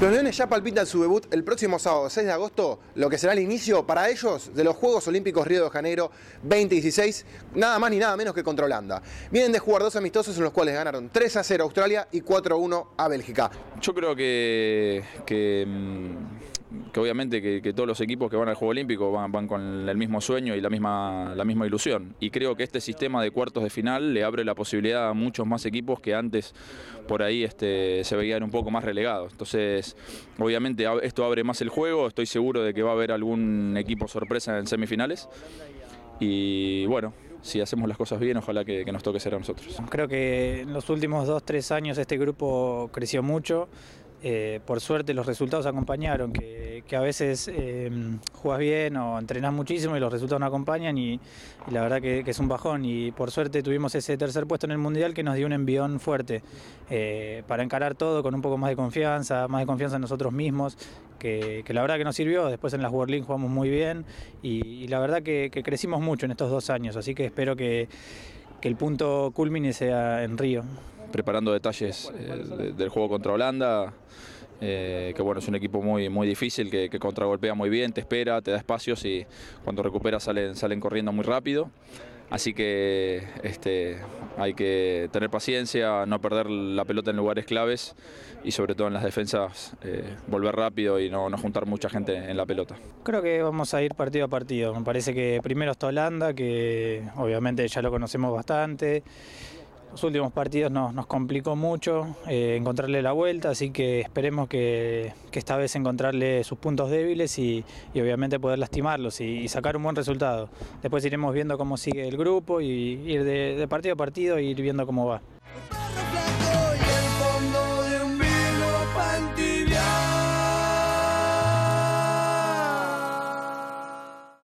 Los Leones ya palpitan su debut el próximo sábado 6 de agosto, lo que será el inicio para ellos de los Juegos Olímpicos Río de Janeiro 2016, nada más ni nada menos que contra Holanda. Vienen de jugar dos amistosos en los cuales ganaron 3 a 0 a Australia y 4 a 1 a Bélgica. Yo creo que, que mm, que obviamente que, todos los equipos que van al Juego Olímpico van, con el mismo sueño y la misma, la misma ilusión. Y creo que este sistema de cuartos de final le abre la posibilidad a muchos más equipos que antes por ahí este, se veían un poco más relegados. Entonces, obviamente esto abre más el juego, estoy seguro de que va a haber algún equipo sorpresa en semifinales. Y bueno, si hacemos las cosas bien, ojalá que, que nos toque ser a nosotros. Creo que en los últimos dos, tres años este grupo creció mucho eh, por suerte los resultados acompañaron, que, a veces eh, juegas bien o entrenas muchísimo y los resultados no acompañan y, la verdad que, es un bajón y por suerte tuvimos ese tercer puesto en el Mundial que nos dio un envión fuerte eh, para encarar todo con un poco más de confianza, más de confianza en nosotros mismos, que, la verdad que nos sirvió, después en las World League jugamos muy bien y, la verdad que, crecimos mucho en estos dos años, así que espero que, que el punto culmine sea en Río preparando detalles eh, del juego contra Holanda. Eh, que bueno, es un equipo muy, muy difícil, que, que, contragolpea muy bien, te espera, te da espacios y cuando recupera salen, salen corriendo muy rápido. Así que este, hay que tener paciencia, no perder la pelota en lugares claves y sobre todo en las defensas eh, volver rápido y no, no, juntar mucha gente en la pelota. Creo que vamos a ir partido a partido. Me parece que primero está Holanda, que obviamente ya lo conocemos bastante. Los últimos partidos nos, complicó mucho eh, encontrarle la vuelta, así que esperemos que, esta vez encontrarle sus puntos débiles y, obviamente poder lastimarlos y, sacar un buen resultado. Después iremos viendo cómo sigue el grupo y ir de, de partido a partido e ir viendo cómo va.